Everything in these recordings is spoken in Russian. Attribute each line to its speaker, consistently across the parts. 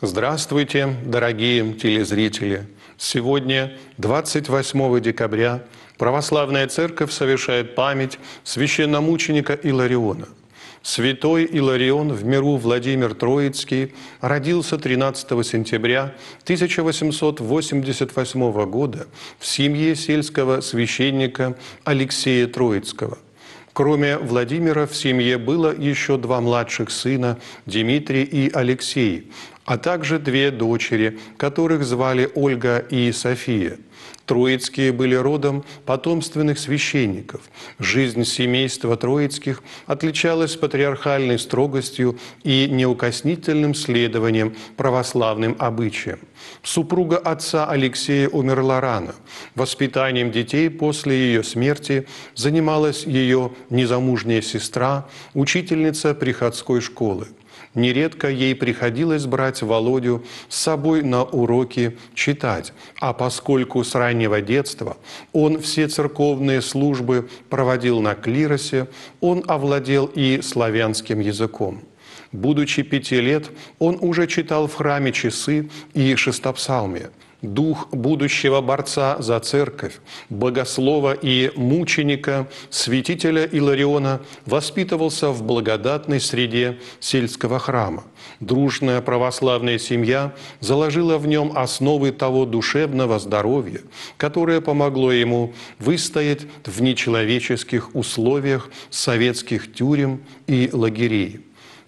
Speaker 1: Здравствуйте, дорогие телезрители! Сегодня, 28 декабря, Православная Церковь совершает память священномученика Илариона. Святой Иларион в миру Владимир Троицкий родился 13 сентября 1888 года в семье сельского священника Алексея Троицкого – Кроме Владимира в семье было еще два младших сына – Дмитрий и Алексей а также две дочери, которых звали Ольга и София. Троицкие были родом потомственных священников. Жизнь семейства Троицких отличалась патриархальной строгостью и неукоснительным следованием православным обычаям. Супруга отца Алексея умерла рано. Воспитанием детей после ее смерти занималась ее незамужняя сестра, учительница приходской школы. Нередко ей приходилось брать Володю с собой на уроки читать, а поскольку с раннего детства он все церковные службы проводил на клиросе, он овладел и славянским языком. Будучи пяти лет, он уже читал в храме часы и шестопсалмия – дух будущего борца за церковь, богослова и мученика, святителя Илариона, воспитывался в благодатной среде сельского храма. Дружная православная семья заложила в нем основы того душевного здоровья, которое помогло ему выстоять в нечеловеческих условиях советских тюрем и лагерей.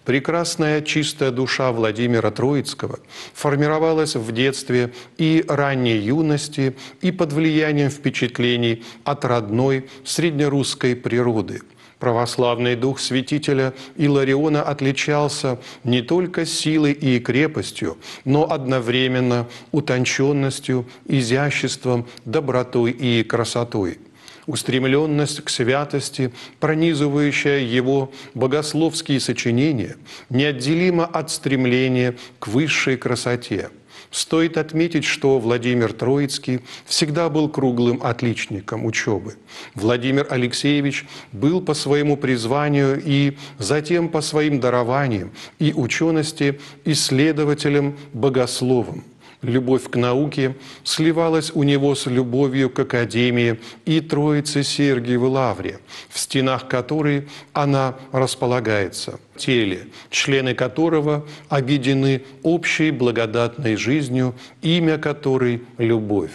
Speaker 1: Прекрасная чистая душа Владимира Троицкого формировалась в детстве и ранней юности, и под влиянием впечатлений от родной среднерусской природы. Православный дух святителя Илариона отличался не только силой и крепостью, но одновременно утонченностью, изяществом, добротой и красотой – устремленность к святости, пронизывающая его богословские сочинения, неотделима от стремления к высшей красоте. Стоит отметить, что Владимир Троицкий всегда был круглым отличником учебы. Владимир Алексеевич был по своему призванию и затем по своим дарованиям и учености исследователем-богословом любовь к науке сливалась у него с любовью к академии и Троице Сергиевой Лавре, в стенах которой она располагается, теле, члены которого объединены общей благодатной жизнью, имя которой – любовь.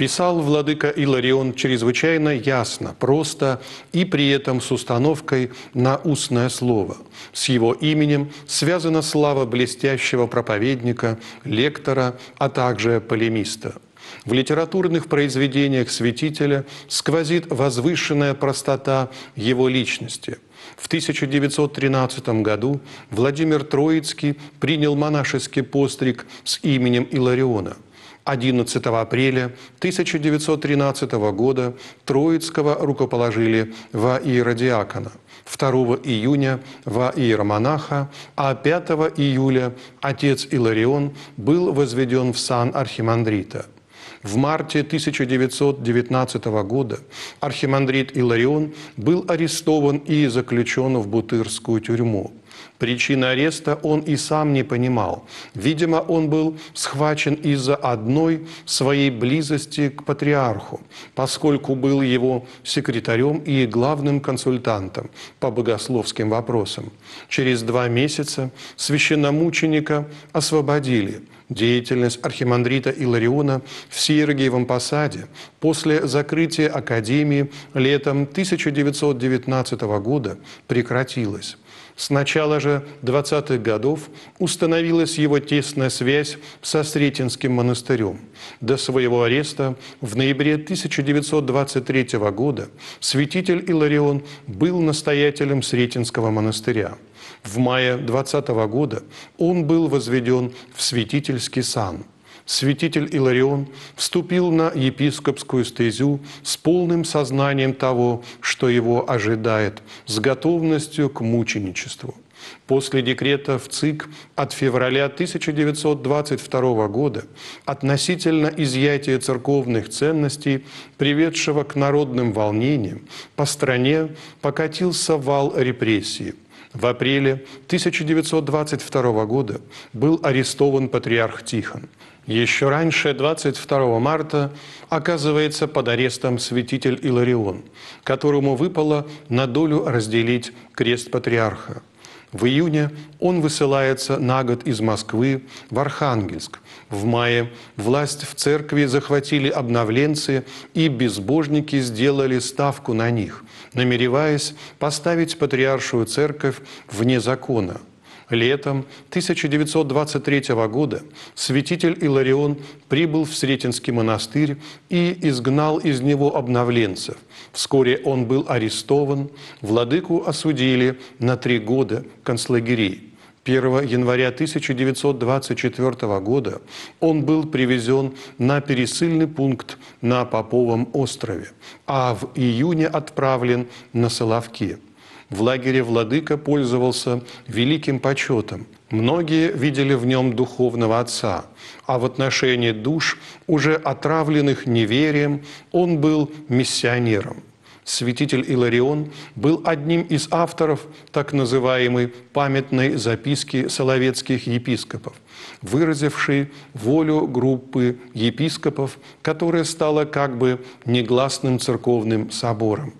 Speaker 1: Писал владыка Иларион чрезвычайно ясно, просто и при этом с установкой на устное слово. С его именем связана слава блестящего проповедника, лектора, а также полемиста. В литературных произведениях святителя сквозит возвышенная простота его личности. В 1913 году Владимир Троицкий принял монашеский постриг с именем Илариона – 11 апреля 1913 года Троицкого рукоположили во иеродиакона, 2 июня во иеромонаха, а 5 июля отец Иларион был возведен в сан архимандрита. В марте 1919 года архимандрит Иларион был арестован и заключен в Бутырскую тюрьму причины ареста он и сам не понимал. Видимо, он был схвачен из-за одной своей близости к патриарху, поскольку был его секретарем и главным консультантом по богословским вопросам. Через два месяца священномученика освободили – Деятельность архимандрита Илариона в Сергиевом посаде после закрытия Академии летом 1919 года прекратилась. С начала же 20-х годов установилась его тесная связь со Сретенским монастырем. До своего ареста в ноябре 1923 года святитель Иларион был настоятелем Сретенского монастыря. В мае 20 года он был возведен в святительский сан – святитель Иларион вступил на епископскую стезю с полным сознанием того, что его ожидает, с готовностью к мученичеству. После декрета в ЦИК от февраля 1922 года относительно изъятия церковных ценностей, приведшего к народным волнениям, по стране покатился вал репрессий – в апреле 1922 года был арестован патриарх Тихон. Еще раньше, 22 марта, оказывается под арестом святитель Иларион, которому выпало на долю разделить крест патриарха – в июне он высылается на год из Москвы в Архангельск. В мае власть в церкви захватили обновленцы, и безбожники сделали ставку на них, намереваясь поставить патриаршую церковь вне закона – Летом 1923 года святитель Иларион прибыл в Сретенский монастырь и изгнал из него обновленцев. Вскоре он был арестован, владыку осудили на три года концлагерей. 1 января 1924 года он был привезен на пересыльный пункт на Поповом острове, а в июне отправлен на Соловки – в лагере владыка пользовался великим почетом. Многие видели в нем духовного отца, а в отношении душ, уже отравленных неверием, он был миссионером. Святитель Иларион был одним из авторов так называемой памятной записки соловецких епископов, выразившей волю группы епископов, которая стала как бы негласным церковным собором.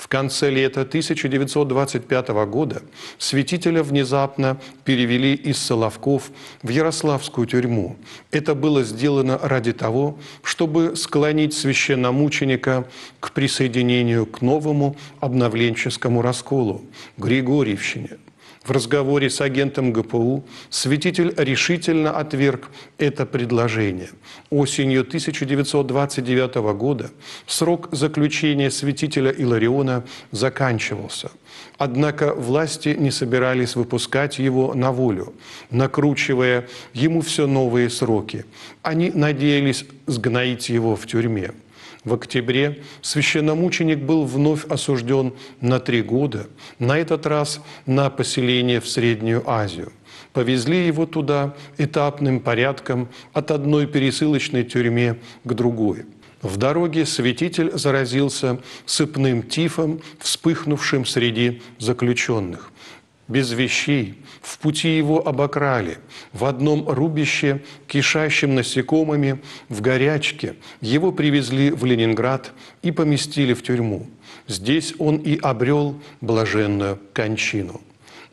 Speaker 1: В конце лета 1925 года святителя внезапно перевели из Соловков в Ярославскую тюрьму. Это было сделано ради того, чтобы склонить священномученика к присоединению к новому обновленческому расколу – Григорьевщине – в разговоре с агентом ГПУ святитель решительно отверг это предложение. Осенью 1929 года срок заключения святителя Илариона заканчивался. Однако власти не собирались выпускать его на волю, накручивая ему все новые сроки. Они надеялись сгноить его в тюрьме в октябре священномученик был вновь осужден на три года, на этот раз на поселение в Среднюю Азию. Повезли его туда этапным порядком от одной пересылочной тюрьме к другой. В дороге святитель заразился сыпным тифом, вспыхнувшим среди заключенных – без вещей, в пути его обокрали, в одном рубище, кишащем насекомыми, в горячке, его привезли в Ленинград и поместили в тюрьму. Здесь он и обрел блаженную кончину.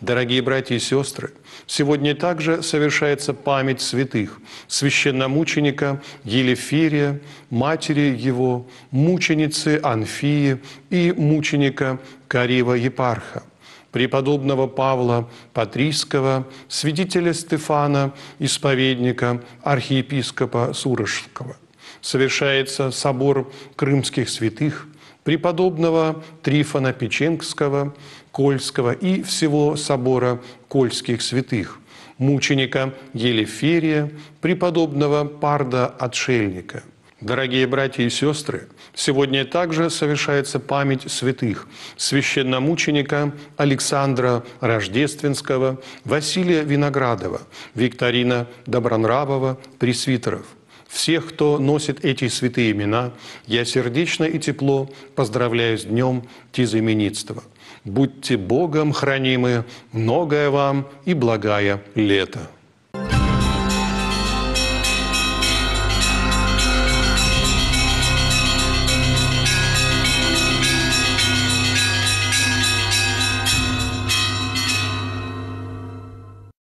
Speaker 1: Дорогие братья и сестры, сегодня также совершается память святых, священномученика Елеферия, матери его, мученицы Анфии и мученика Карива Епарха – преподобного Павла Патрийского, свидетеля Стефана, исповедника, архиепископа Сурожского. Совершается собор крымских святых, преподобного Трифона Печенгского, Кольского и всего собора Кольских святых, мученика Елеферия, преподобного Парда Отшельника. Дорогие братья и сестры, Сегодня также совершается память святых священномученика Александра Рождественского, Василия Виноградова, Викторина Добронравова, пресвитеров. Всех, кто носит эти святые имена, я сердечно и тепло поздравляю с днем тизаименитства. Будьте Богом хранимы, многое вам и благая лето.